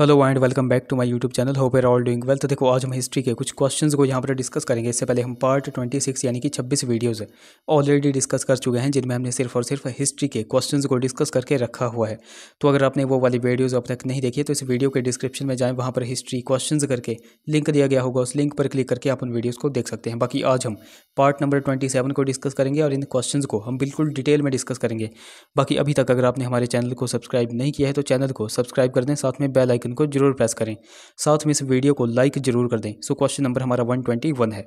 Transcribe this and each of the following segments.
hello and welcome back to my YouTube channel hope are all doing well तो देखो आज हम history के कुछ क्वेश्चंस को यहाँ पर डिस्कस करेंगे इससे पहले हम पार्ट 26 यानी कि 26 वीडियोस ऑलरेडी डिस्कस कर चुके हैं जिनमें हमने सिर्फ और सिर्फ हिस्ट्री के क्वेश्चंस को डिस्कस करके रखा हुआ है तो अगर आपने वो वाली वीडियोज़ अब तक नहीं देखी तो इस वीडियो के डिस्क्रिप्शन में जाएँ वहाँ पर हिस्ट्री क्वेश्चन करके लिंक दिया गया होगा उस लिंक पर क्लिक करके आप उन वीडियोज़ को देख सकते हैं बाकी आज हम पार्ट नंबर ट्वेंटी को डिस्कस करेंगे और इन क्वेश्चन को हम बिल्कुल डिटेल में डिस्कस करेंगे बाकी अभी तक अगर आपने हमारे चैनल को सब्सक्राइब नहीं किया है तो चैनल को सब्सक्राइब कर दें साथ में बेल आइकन को जरूर प्रेस करें साथ में इस वीडियो को लाइक ज़रूर कर दें सो क्वेश्चन नंबर हमारा वन ट्वेंटी वन है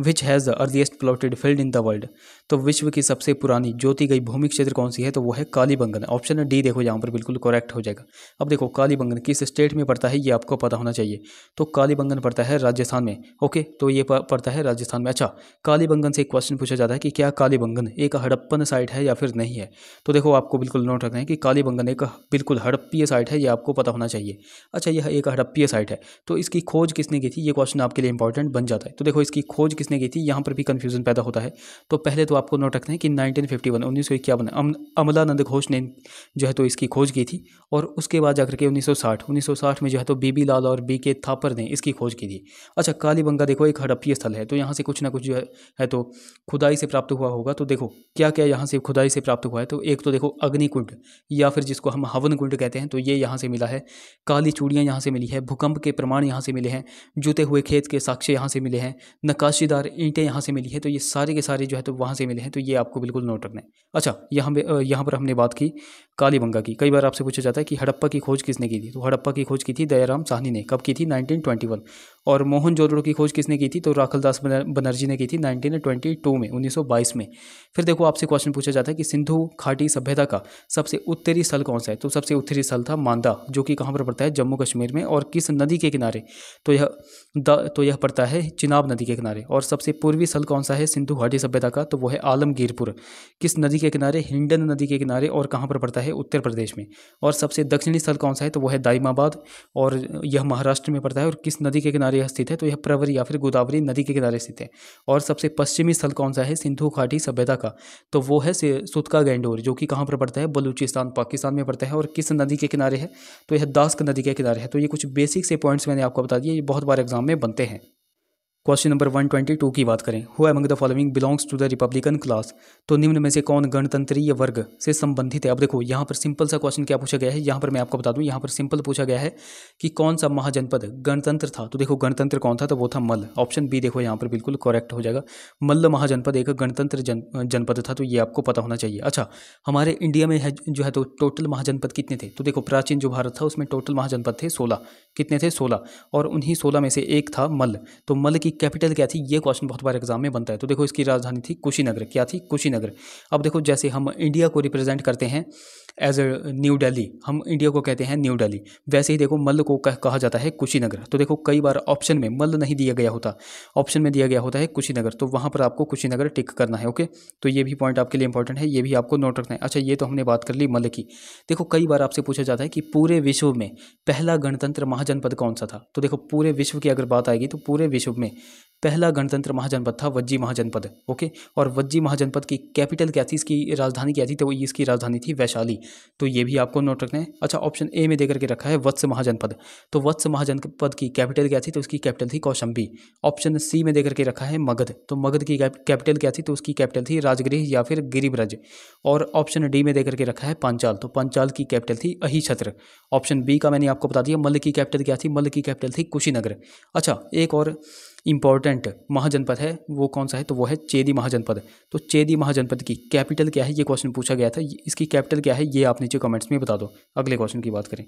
which has the earliest plotted field in the world तो विश्व की सबसे पुरानी ज्योति गई भूमि क्षेत्र कौन सी है तो वो है कालीबंगन ऑप्शन डी देखो यहाँ पर बिल्कुल करेक्ट हो जाएगा अब देखो कालीबंगन किस स्टेट में पड़ता है ये आपको पता होना चाहिए तो कालीबंगन पड़ता है राजस्थान में ओके तो ये पड़ता है राजस्थान में अच्छा कालीबंगन से एक क्वेश्चन पूछा जाता है कि क्या कालीबंगन एक हड़प्पन साइट है या फिर नहीं है तो देखो आपको बिल्कुल नोट रखना है कि कालीबंगन एक बिल्कुल हड़प्पीय साइट है ये आपको पता होना चाहिए अच्छा यह एक हड़प्पीय साइट है तो इसकी खोज किसने की थी ये क्वेश्चन आपके लिए इंपॉर्टेंट बन जाता है तो देखो इसकी खोज किसने की थी यहाँ पर भी कन्फ्यूजन पैदा होता है तो पहले तो आपको नोट रखना है कि 1951 उन्नीस सौ इक्यावन अमलानंद घोष ने जो है तो इसकी खोज की थी और उसके बाद जाकर के 1960 1960 में जो है तो बीबी लाल और बी के थापर ने इसकी खोज की थी अच्छा कालीबंगा देखो एक हड़प्पीय स्थल है तो यहाँ से कुछ ना कुछ जो है, तो खुदाई से प्राप्त हुआ होगा तो देखो क्या क्या यहाँ से खुदाई से प्राप्त हुआ है तो एक तो देखो अग्निकुंड या फिर जिसको हम हवन कुंड कहते हैं तो ये यहाँ से मिला है काली चूड़ियाँ यहाँ से मिली है भूकंप के प्रमाण यहाँ से मिले हैं जूते हुए खेत के साक्ष्य यहाँ से मिले हैं नकाशीदार मज़ेदार ईंटें यहाँ से मिली है तो ये सारे के सारे जो है तो वहाँ से मिले हैं तो ये आपको बिल्कुल नोट रखना है अच्छा यहाँ पे यहाँ पर हमने बात की कालीबंगा की कई बार आपसे पूछा जाता है कि हड़प्पा की खोज किसने की थी तो हड़प्पा की खोज की थी दयाराम साहनी ने कब की थी नाइनटीन और मोहन जोदड़ो की खोज किसने की थी तो राखल दास बनर्जी ने की थी 1922 में 1922 में फिर देखो आपसे क्वेश्चन पूछा जाता है कि सिंधु घाटी सभ्यता का सबसे उत्तरी स्थल कौन सा है तो सबसे उत्तरी स्थल था मांदा जो कि कहाँ पर पड़ता है जम्मू कश्मीर में और किस नदी के किनारे तो यह द, तो यह पड़ता है चिनाब नदी के किनारे और सबसे पूर्वी स्थल कौन सा है सिंधु घाटी सभ्यता का तो वह है आलमगीरपुर किस नदी के किनारे हिंडन नदी के किनारे और कहाँ पर पड़ता है उत्तर प्रदेश में और सबसे दक्षिणी स्थल कौन सा है तो वह है दाइमाबाद और यह महाराष्ट्र में पड़ता है और किस नदी के किनारे किनारे स्थित है तो यह प्रवरी या फिर गोदावरी नदी के किनारे स्थित है और सबसे पश्चिमी स्थल कौन सा है सिंधु घाटी सभ्यता का तो वो है सुतका गेंडोर जो कि कहाँ पर पड़ता है बलूचिस्तान पाकिस्तान में पड़ता है और किस नदी के किनारे है तो यह दास्क नदी के किनारे है तो ये कुछ बेसिक से पॉइंट्स मैंने आपको बता दिए ये बहुत बार एग्जाम में बनते हैं question number one twenty two की बात करें who among the following belongs to the republican class तो निम्न में से कौन गणतंत्रीय वर्ग से संबंधित है अब देखो यहाँ पर सिंपल सा क्वेश्चन क्या पूछा गया है यहाँ पर मैं आपको बता दूँ यहाँ पर सिंपल पूछा गया है कि कौन सा महाजनपद गणतंत्र था तो देखो गणतंत्र कौन था तो वो था मल ऑप्शन बी देखो यहाँ पर बिल्कुल करेक्ट हो जाएगा मल्ल महाजनपद एक गणतंत्र जन जनपद था तो ये आपको पता होना चाहिए अच्छा हमारे इंडिया में है जो है तो टोटल महाजनपद कितने थे तो देखो प्राचीन जो भारत था उसमें टोटल महाजनपद थे सोलह कितने थे सोलह और उन्हीं सोलह में से एक था मल तो मल की कैपिटल क्या थी ये क्वेश्चन बहुत बार एग्जाम में बनता है तो देखो इसकी राजधानी थी कुशीनगर क्या थी कुशीनगर अब देखो जैसे हम इंडिया को रिप्रेजेंट करते हैं एज अ न्यू डेली हम इंडिया को कहते हैं न्यू डेली वैसे ही देखो मल्ल को कह, कहा जाता है कुशीनगर तो देखो कई बार ऑप्शन में मल्ल नहीं दिया गया होता ऑप्शन में दिया गया होता है कुशीनगर तो वहाँ पर आपको कुशीनगर टिक करना है ओके तो ये भी पॉइंट आपके लिए इंपॉर्टेंट है ये भी आपको नोट रखना है अच्छा ये तो हमने बात कर ली मल्ल की देखो कई बार आपसे पूछा जाता है कि पूरे विश्व में पहला गणतंत्र महाजनपद कौन सा था तो देखो पूरे विश्व की अगर बात आएगी तो पूरे विश्व में पहला गणतंत्र महाजनपद था वज्जी महाजनपद ओके और वज्जी महाजनपद की कैपिटल क्या थी इसकी राजधानी क्या थी तो इसकी राजधानी थी वैशाली तो ये भी आपको नोट रखना है अच्छा ऑप्शन ए में देकर के रखा है वत्स महाजनपद तो वत्स महाजनपद की कैपिटल क्या थी तो उसकी कैपिटल थी कौशंबी ऑप्शन सी में देकर के रखा है मगध तो मगध की कैपिटल क्या थी तो उसकी कैपिटल थी राजगृह या फिर गिरिब्रज और ऑप्शन डी में देकर के रखा है पांचाल तो पांचाल की कैपिटल थी छत्र ऑप्शन बी का मैंने आपको बता दिया मल्ल की कैपिटल क्या थी मल्ल की कैपिटल थी कुशीनगर अच्छा एक और इम्पॉर्टेंट महाजनपद है वो कौन सा है तो वो है चेदी महाजनपद तो चेदी महाजनपद की कैपिटल क्या है ये क्वेश्चन पूछा गया था इसकी कैपिटल क्या है ये आप नीचे कमेंट्स में बता दो अगले क्वेश्चन की बात करें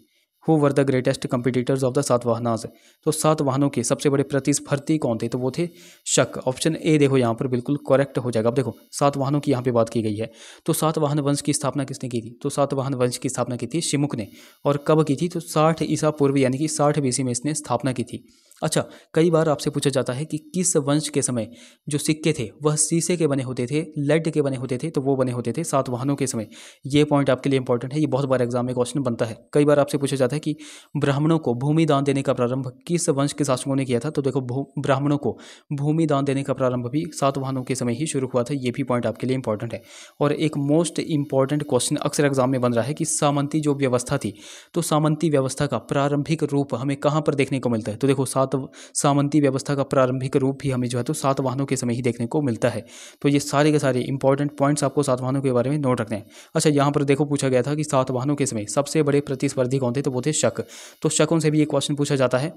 who were the greatest competitors of the Satavahanas तो सात वाहनों के सबसे बड़े प्रतिस्पर्धी कौन थे तो वो थे शक ऑप्शन ए देखो यहाँ पर बिल्कुल करेक्ट हो जाएगा अब देखो सात वाहनों की यहाँ पे बात की गई है तो सात वाहन वंश की स्थापना किसने की थी तो सात वाहन वंश की स्थापना की थी शिमुख ने और कब की थी तो साठ ईसा पूर्व यानी कि साठ बीसी में इसने स्थापना की थी अच्छा कई बार आपसे पूछा जाता है कि किस वंश के समय जो सिक्के थे वह शीशे के बने होते थे लेड के बने होते थे तो वो बने होते थे सात वाहनों के समय ये पॉइंट आपके लिए इंपॉर्टेंट है ये बहुत बार एग्जाम में क्वेश्चन बनता है कई बार आपसे पूछा जाता है कि ब्राह्मणों को भूमि दान देने का प्रारंभ किस वंश के शासकों ने किया था तो देखो ब्राह्मणों को भूमि दान देने का प्रारंभ भी सात वाहनों के समय ही शुरू हुआ था ये भी पॉइंट आपके लिए इंपॉर्टेंट है और एक मोस्ट इंपॉर्टेंट क्वेश्चन अक्सर एग्जाम में बन रहा है कि सामंती जो व्यवस्था थी तो सामंती व्यवस्था का प्रारंभिक रूप हमें कहाँ पर देखने को मिलता है तो देखो सात सात सामंती व्यवस्था का प्रारंभिक रूप भी हमें जो है तो सात वाहनों के समय ही देखने को मिलता है तो ये सारे के सारे इंपॉर्टेंट पॉइंट्स आपको सात वाहनों के बारे में नोट रखने हैं अच्छा यहाँ पर देखो पूछा गया था कि सात वाहनों के समय सबसे बड़े प्रतिस्पर्धी कौन थे तो वो थे शक तो शकों से भी ये क्वेश्चन पूछा जाता है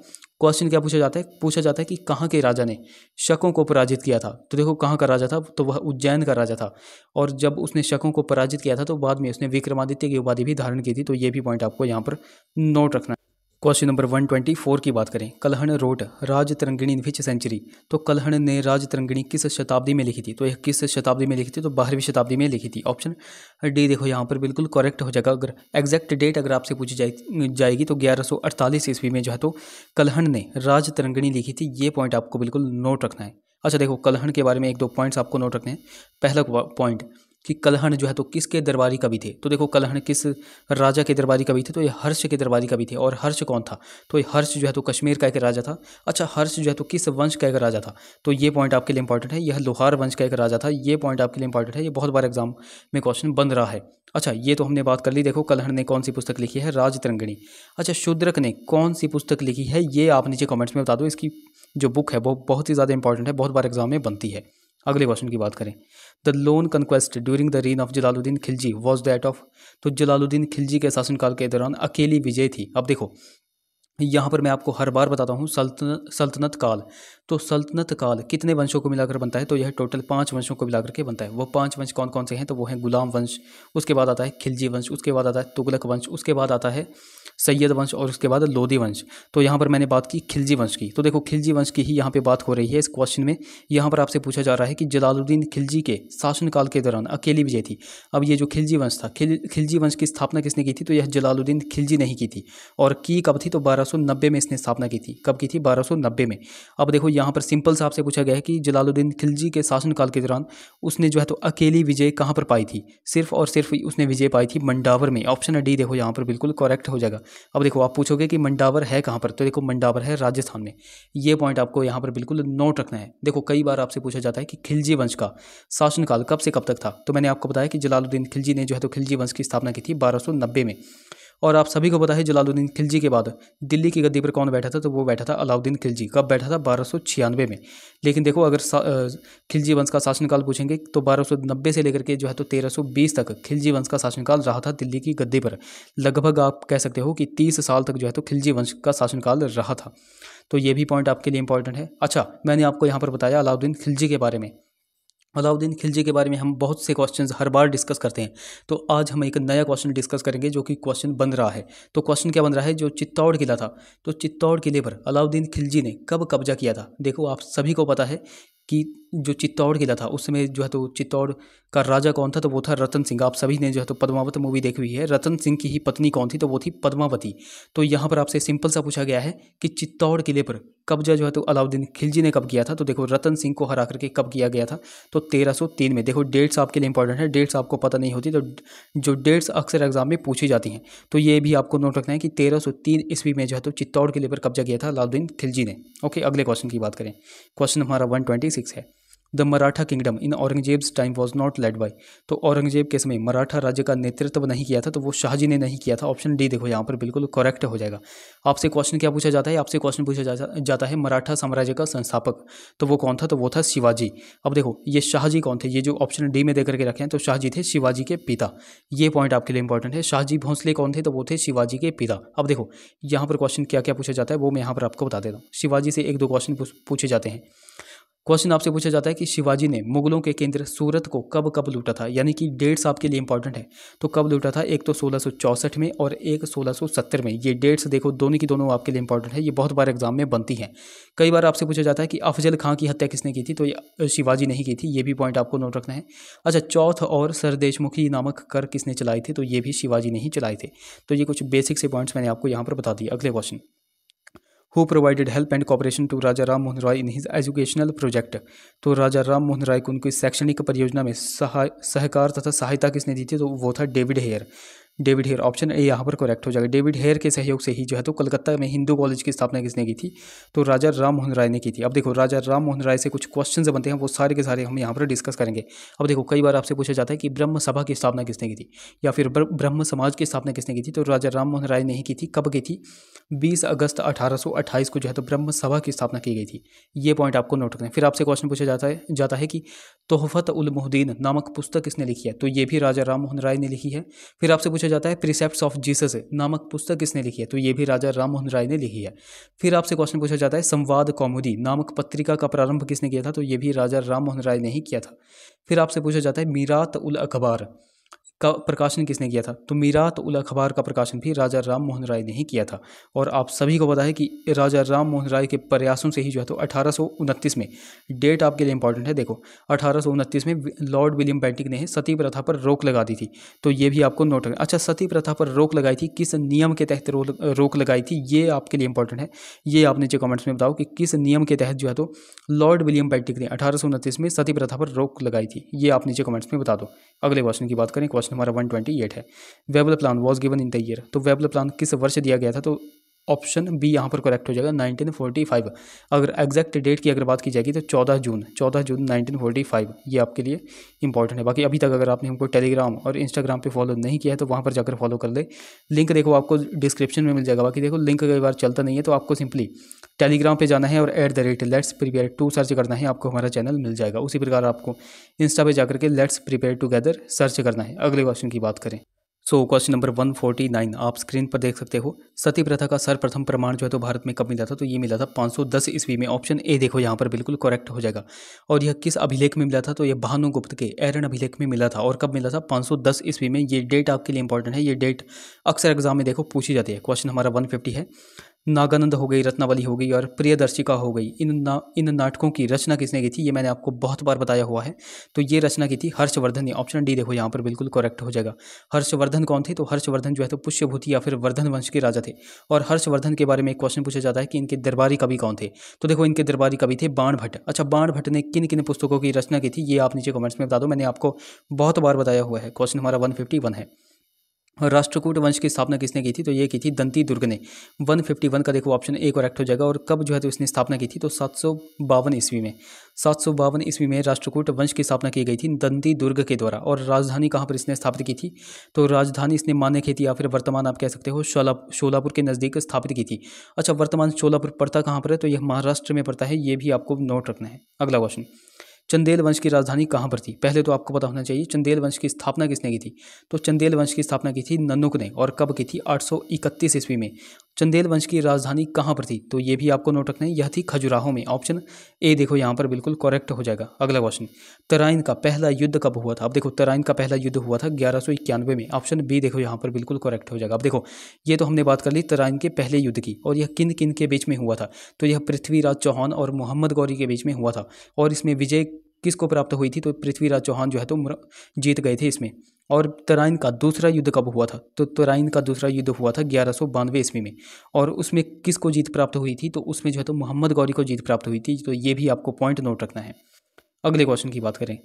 क्वेश्चन क्या पूछा जाता है पूछा जाता है कि कहाँ के राजा ने शकों को पराजित किया था तो देखो कहाँ का राजा था तो वह उज्जैन का राजा था और जब उसने शकों को पराजित किया था तो बाद में उसने विक्रमादित्य की उपाधि भी धारण की थी तो ये भी पॉइंट आपको यहाँ पर नोट रखना question number one twenty four की बात करें कलहण रोट राज तरंगिणी इन विच सेंचुरी तो कलहण ने राज तरंगिणी किस शताब्दी में लिखी थी तो यह किस शताब्दी में लिखी थी तो बारहवीं शताब्दी में लिखी थी ऑप्शन डी देखो यहाँ पर बिल्कुल करेक्ट हो जाएगा अगर एग्जैक्ट डेट अगर आपसे पूछी जाए, जाएगी तो ग्यारह सौ अड़तालीस ईस्वी में जो है तो कलहण ने राज तरंगिणी लिखी थी ये पॉइंट आपको बिल्कुल नोट रखना है अच्छा देखो कलहण के बारे में एक दो पॉइंट्स आपको नोट रखने हैं पहला पॉइंट कि कलहण जो है तो किसके दरबारी कवि थे तो देखो कलहण किस राजा के दरबारी कवि थे तो ये हर्ष के दरबारी कवि थे और हर्ष कौन था तो ये हर्ष जो है तो कश्मीर का एक राजा था अच्छा हर्ष जो है तो किस वंश का एक राजा था तो ये पॉइंट आपके लिए इंपॉर्टेंट है यह लोहार वंश का एक राजा था ये पॉइंट आपके लिए इंपॉर्टेंट है ये बहुत बार एग्जाम में क्वेश्चन बन रहा है अच्छा ये तो हमने बात कर ली देखो कलहण ने कौन सी पुस्तक लिखी है राज तिरंगिणी अच्छा शूद्रक ने कौन सी पुस्तक लिखी है ये आप नीचे कमेंट्स में बता दो इसकी जो बुक है वो बहुत ही ज़्यादा इंपॉर्टेंट है बहुत बार एग्जाम में बनती है अगले क्वेश्चन की बात करें the lone conquest during the reign of Jalaluddin Khilji was that of तो जलालुद्दीन खिलजी के शासनकाल के दौरान अकेली विजय थी अब देखो यहाँ पर मैं आपको हर बार बताता हूँ सल्तन सल्तनत काल तो सल्तनत काल कितने वंशों को मिलाकर बनता है तो यह टोटल पाँच वंशों को मिलाकर के बनता है वो पांच वंश कौन कौन से हैं तो वो हैं गुलाम वंश उसके बाद आता है खिलजी वंश उसके बाद आता है तुगलक वंश उसके बाद आता है सैयद वंश और उसके बाद लोधी वंश तो यहाँ पर मैंने बात की खिलजी वंश की तो देखो खिलजी वंश की ही यहाँ पर बात हो रही है इस क्वेश्चन में यहाँ पर आपसे पूछा जा रहा है कि जलालुद्दीन खिलजी के शासनकाल के दौरान अकेली विजय थी अब ये जो खिलजी वंश था खिल खिलजी वंश की स्थापना किसने की थी तो यह जलालुद्दीन खिलजी ने ही की थी और की कब थी तो बारह 1290 में इसने स्थापना की थी कब की थी 1290 में अब देखो यहाँ पर सिंपल साहब से पूछा गया है कि जलालुद्दीन खिलजी के शासनकाल के दौरान उसने जो है तो अकेली विजय कहाँ पर पाई थी सिर्फ और सिर्फ उसने विजय पाई थी मंडावर में ऑप्शन डी देखो यहाँ पर बिल्कुल करेक्ट हो जाएगा अब देखो आप पूछोगे कि मंडावर है कहाँ पर तो देखो मंडावर है राजस्थान में ये पॉइंट आपको यहाँ पर बिल्कुल नोट रखना है देखो कई बार आपसे पूछा जाता है कि खिलजी वंश का शासनकाल कब से कब तक था तो मैंने आपको बताया कि जलालुद्दीन खिलजी ने जो है तो खिलजी वंश की स्थापना की थी बारह में और आप सभी को पता है जलालुद्दीन खिलजी के बाद दिल्ली की गद्दी पर कौन बैठा था तो वो बैठा था अलाउद्दीन खिलजी कब बैठा था बारह में लेकिन देखो अगर खिलजी वंश का शासनकाल पूछेंगे तो बारह से लेकर के जो है तो तेरह तक खिलजी वंश का शासनकाल रहा था दिल्ली की गद्दी पर लगभग आप कह सकते हो कि तीस साल तक जो है तो खिलजी वंश का शासनकाल रहा था तो ये भी पॉइंट आपके लिए इंपॉर्टेंट है अच्छा मैंने आपको यहाँ पर बताया अलाउद्दीन खिलजी के बारे में अलाउद्दीन खिलजी के बारे में हम बहुत से क्वेश्चन हर बार डिस्कस करते हैं तो आज हम एक नया क्वेश्चन डिस्कस करेंगे जो कि क्वेश्चन बन रहा है तो क्वेश्चन क्या बन रहा है जो चित्तौड़ किला था तो चित्तौड़ किले पर अलाउद्दीन खिलजी ने कब कब्जा किया था देखो आप सभी को पता है कि जो चित्तौड़ किला था उस समय जो है तो चित्तौड़ का राजा कौन था तो वो था रतन सिंह आप सभी ने जो है तो पद्मावत मूवी देखी हुई है रतन सिंह की ही पत्नी कौन थी तो वो थी पद्मावती तो यहाँ पर आपसे सिंपल सा पूछा गया है कि चित्तौड़ किले पर कब्जा जो है तो अलाउद्दीन खिलजी ने कब किया था तो देखो रतन सिंह को हरा करके कब किया गया था तो 1303 में देखो डेट्स आपके लिए इंपॉर्टेंट है डेट्स आपको पता नहीं होती तो जो डेट्स अक्सर एग्जाम में पूछी जाती हैं तो ये भी आपको नोट रखना है कि 1303 ईस्वी में जो है तो चित्तौड़ किले पर कब्जा किया था अलाउद्दीन खिलजी ने ओके अगले क्वेश्चन की बात करें क्वेश्चन हमारा वन है the Maratha kingdom in Aurangzeb's time was not led by तो औरंगजेब के समय मराठा राज्य का नेतृत्व नहीं किया था तो वो शाहजी ने नहीं किया था ऑप्शन डी देखो यहाँ पर बिल्कुल करेक्ट हो जाएगा आपसे क्वेश्चन क्या पूछा जाता है आपसे क्वेश्चन पूछा जाता है मराठा साम्राज्य का संस्थापक तो वो कौन था तो वो था शिवाजी अब देखो ये शाहजी कौन थे ये जो ऑप्शन डी में देकर करके रखे हैं तो शाहजी थे शिवाजी के पिता ये पॉइंट आपके लिए इंपॉर्टेंट है शाहजी भोंसले कौन थे तो वो थे शिवाजी के पिता अब देखो यहाँ पर क्वेश्चन क्या क्या पूछा जाता है वो मैं यहाँ पर आपको बता देता हूँ शिवाजी से एक दो क्वेश्चन पूछे जाते हैं क्वेश्चन आपसे पूछा जाता है कि शिवाजी ने मुगलों के केंद्र सूरत को कब कब लूटा था यानी कि डेट्स आपके लिए इंपॉर्टेंट है तो कब लूटा था एक तो 1664 में और एक 1670 में ये डेट्स देखो दोनों की दोनों आपके लिए इंपॉर्टेंट है ये बहुत बार एग्जाम में बनती हैं कई बार आपसे पूछा जाता है कि अफजल खां की हत्या किसने की थी तो शिवाजी ने ही की थी ये भी पॉइंट आपको नोट रखना है अच्छा चौथ और सरदेशमुखी नामक कर किसने चलाए थे तो ये भी शिवाजी ने ही चलाए थे तो ये कुछ बेसिक से पॉइंट्स मैंने आपको यहाँ पर बता दिए अगले question who provided help and cooperation to Raja Ram Mohan Roy in his educational project तो राजा राम मोहन राय को उनकी शैक्षणिक परियोजना में सहाय सहकार तथा सहायता किसने दी थी तो वो था David Hare David Hare option A यहाँ पर करेक्ट हो जाएगा डेविड हेयर के सहयोग से ही जो है तो कलकत्ता में हिंदू कॉलेज की स्थापना किसने की थी तो राजा राम मोहन राय ने की थी अब देखो राजा राम मोहन राय से कुछ क्वेश्चन बनते हैं वो सारे के सारे हम यहाँ पर डिस्कस करेंगे अब देखो कई बार आपसे पूछा जाता है कि ब्रह्म सभा की स्थापना किसने की थी या फिर ब्रह्म समाज की स्थापना किसने की थी तो राजा राम मोहन राय ने ही की थी कब की थी बीस अगस्त अठारह को जो है तो ब्रह्म सभा की स्थापना की गई थी ये पॉइंट आपको नोट करें फिर आपसे क्वेश्चन पूछा जाता है जाता है कि तोहफ़त उलमहद्दीन नामक पुस्तक इसने लिखी है तो ये भी राजा राम मोहन राय ने लिखी है फिर आपसे पूछा जाता है प्रिसेप्ट ऑफ जीसस नामक पुस्तक किसने लिखी है तो ये भी राजा राम मोहन राय ने लिखी है फिर आपसे क्वेश्चन पूछा जाता है संवाद कौमुदी नामक पत्रिका का प्रारंभ किसने किया था तो ये भी राजा राम मोहन राय ने ही किया था फिर आपसे पूछा जाता है मीरात उल अखबार का प्रकाशन किसने किया था तो मीरात तो उल अखबार का प्रकाशन भी राजा राम मोहन राय ने ही किया था और आप सभी को पता है कि राजा राम मोहन राय के प्रयासों से ही जो है तो अठारह में डेट आपके लिए इंपॉर्टेंट है देखो अठारह में लॉर्ड विलियम बैंटिक ने सती प्रथा पर रोक लगा दी थी तो ये भी आपको नोट करें अच्छा सती प्रथा पर रोक लगाई थी किस नियम के तहत रोक लगाई थी ये आपके लिए इंपॉर्टेंट है ये आप नीचे कमेंट्स में बताओ कि किस नियम के तहत जो है तो लॉर्ड विलियम बेंटिक ने अठारह में सती प्रथा पर रोक लगाई थी ये आप नीचे कमेंट्स में बता दो अगले क्वेश्चन की बात करें क्वेश्चन हमारा वन ट्वेंटी एट है Wavell plan was given in the year तो वेबल प्लान किस वर्ष दिया गया था तो ऑप्शन बी यहाँ पर करेक्ट हो जाएगा 1945 अगर एग्जैक्ट डेट की अगर बात की जाएगी तो 14 जून 14 जून 1945 ये आपके लिए इंपॉर्टेंट है बाकी अभी तक अगर आपने हमको टेलीग्राम और इंस्टाग्राम पे फॉलो नहीं किया है तो वहाँ पर जाकर फॉलो कर ले लिंक देखो आपको डिस्क्रिप्शन में मिल जाएगा बाकी देखो लिंक कई बार चलता नहीं है तो आपको सिंपली टेलीग्राम पर जाना है और at the rate let's prepare to search करना है आपको हमारा चैनल मिल जाएगा उसी प्रकार आपको इंस्टा पर जाकर के लेट्स प्रिपेयर टुगेदर सर्च करना है अगले क्वेश्चन की बात करें सो क्वेश्चन नंबर 149 आप स्क्रीन पर देख सकते हो सती प्रथा का सर्वप्रथम प्रमाण जो है तो भारत में कब मिला था तो ये मिला था 510 ईस्वी में ऑप्शन ए देखो यहाँ पर बिल्कुल करेक्ट हो जाएगा और यह किस अभिलेख में मिला था तो यह भानुगुप्त के एरन अभिलेख में मिला था और कब मिला था 510 ईस्वी में ये डेट आपके लिए इंपॉर्टेंट है ये डेट अक्सर एग्जाम में देखो पूछी जाती है क्वेश्चन हमारा वन है नागानंद हो गई रत्नावली हो गई और प्रियदर्शिका हो गई इन ना इन नाटकों की रचना किसने की थी ये मैंने आपको बहुत बार बताया हुआ है तो ये रचना की थी हर्षवर्धन ने ऑप्शन डी देखो यहाँ पर बिल्कुल करेक्ट हो जाएगा हर्षवर्धन कौन थे तो हर्षवर्धन जो है तो पुष्यभूति या फिर वर्धन वंश के राजा थे और हर्षवर्धन के बारे में एक क्वेश्चन पूछा जाता है कि इनके दरबारी कवि कौन थे तो देखो इनके दरबारी कवि थे बाण भट्ट अच्छा बाण भट्ट ने किन किन पुस्तकों की रचना की थी ये आप नीचे कमेंट्स में बता दो मैंने आपको बहुत बार बताया हुआ है क्वेश्चन हमारा वन है राष्ट्रकूट वंश की स्थापना किसने की थी तो ये की थी दंती दुर्ग ने 151 का देखो ऑप्शन ए करेक्ट हो जाएगा और कब जो है तो इसने स्थापना की थी तो सात सौ बावन ईस्वी में सात सौ बावन ईस्वी में राष्ट्रकूट वंश की स्थापना की गई थी दंती दुर्ग के द्वारा और राजधानी कहाँ पर इसने स्थापित की थी तो राजधानी इसने माने की थी या फिर वर्तमान आप कह सकते हो शोला शोलापुर के नज़दीक स्थापित की थी अच्छा वर्तमान शोलापुर पड़ता कहाँ पर है तो यह महाराष्ट्र में पड़ता है ये भी आपको नोट रखना है अगला क्वेश्चन चंदेल वंश की राजधानी कहाँ पर थी पहले तो आपको पता होना चाहिए चंदेल वंश की स्थापना किसने की थी तो चंदेल वंश की स्थापना की थी नन्नुक ने और कब की थी 831 ईस्वी में चंदेल वंश की राजधानी कहाँ पर थी तो ये भी आपको नोट रखना है यह थी खजुराहो में ऑप्शन ए देखो यहाँ पर बिल्कुल करेक्ट हो जाएगा अगला क्वेश्चन तराइन का पहला युद्ध कब हुआ था अब देखो तराइन का पहला युद्ध हुआ था ग्यारह में ऑप्शन बी देखो यहाँ पर बिल्कुल करेक्ट हो जाएगा अब देखो ये तो हमने बात कर ली तराइन के पहले युद्ध की और यह किन किन के बीच में हुआ था तो यह पृथ्वीराज चौहान और मोहम्मद गौरी के बीच में हुआ था और इसमें विजय किसको प्राप्त हुई थी तो पृथ्वीराज चौहान जो है तो जीत गए थे इसमें और तराइन का दूसरा युद्ध कब हुआ था तो तराइन का दूसरा युद्ध हुआ था ग्यारह सौ बानवे ईस्वी में और उसमें किसको जीत प्राप्त हुई थी तो उसमें जो है तो मोहम्मद गौरी को जीत प्राप्त हुई थी तो ये भी आपको पॉइंट नोट रखना है अगले क्वेश्चन की बात करें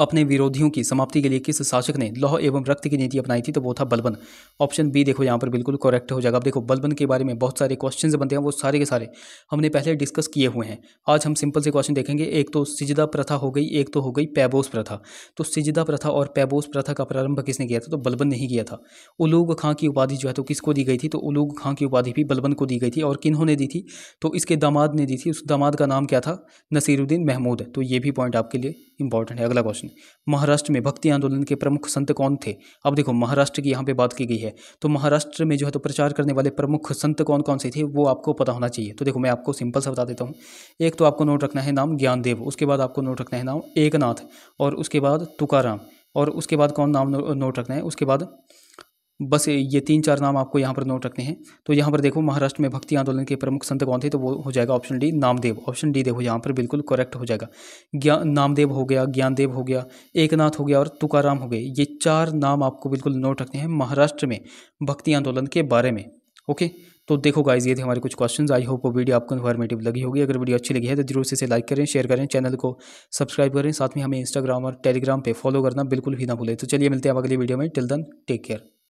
अपने विरोधियों की समाप्ति के लिए किस शासक ने लौह एवं रक्त की नीति अपनाई थी तो वो था बलबन ऑप्शन बी देखो यहाँ पर बिल्कुल करेक्ट हो जाएगा अब देखो बलबन के बारे में बहुत सारे क्वेश्चन बनते हैं वो सारे के सारे हमने पहले डिस्कस किए हुए हैं आज हम सिंपल से क्वेश्चन देखेंगे एक तो सिजदा प्रथा हो गई एक तो हो गई पैबोस प्रथा तो सिजदा प्रथा और पैबोस प्रथा का प्रारंभ किसने किया था तो बलबन ने ही किया था उलूग खां की उपाधि जो है तो किसको दी गई थी तो उलूग खां की उपाधि भी बलबन को दी गई थी और किन्होंने दी थी तो इसके दामाद ने दी थी उस दामाद का नाम क्या था नसीरुद्दीन महमूद तो ये भी पॉइंट आपके लिए इंपॉर्टेंट है अगला क्वेश्चन प्रश्न महाराष्ट्र में भक्ति आंदोलन के प्रमुख संत कौन थे अब देखो महाराष्ट्र की यहाँ पे बात की गई है तो महाराष्ट्र में जो है तो प्रचार करने वाले प्रमुख संत कौन कौन से थे वो आपको पता होना चाहिए तो देखो मैं आपको सिंपल सा बता देता हूँ एक तो आपको नोट रखना है नाम ज्ञानदेव उसके बाद आपको नोट रखना है नाम एकनाथ और उसके बाद तुकाराम और उसके बाद कौन नाम नोट रखना है उसके बाद बस ये तीन चार नाम आपको यहाँ पर नोट रखने हैं तो यहाँ पर देखो महाराष्ट्र में भक्ति आंदोलन के प्रमुख संत कौन थे तो वो हो जाएगा option D Namdev option D देखो यहाँ पर बिल्कुल करेक्ट हो जाएगा ज्ञान नामदेव हो गया ज्ञानदेव हो गया एकनाथ हो गया और तुकाराम हो गए ये चार नाम आपको बिल्कुल नोट रखने हैं महाराष्ट्र में भक्ति आंदोलन के बारे में ओके तो देखो गाइज ये थे हमारे कुछ क्वेश्चंस आई होप वो वीडियो आपको इन्फॉर्मेटिव लगी होगी अगर वीडियो अच्छी लगी है तो जरूर से इसे लाइक करें शेयर करें चैनल को सब्सक्राइब करें साथ में हमें इंस्टाग्राम और टेलीग्राम पे फॉलो करना बिल्कुल भी ना भूलें तो चलिए मिलते हैं अब अगली वीडियो में टिल दन टेक केयर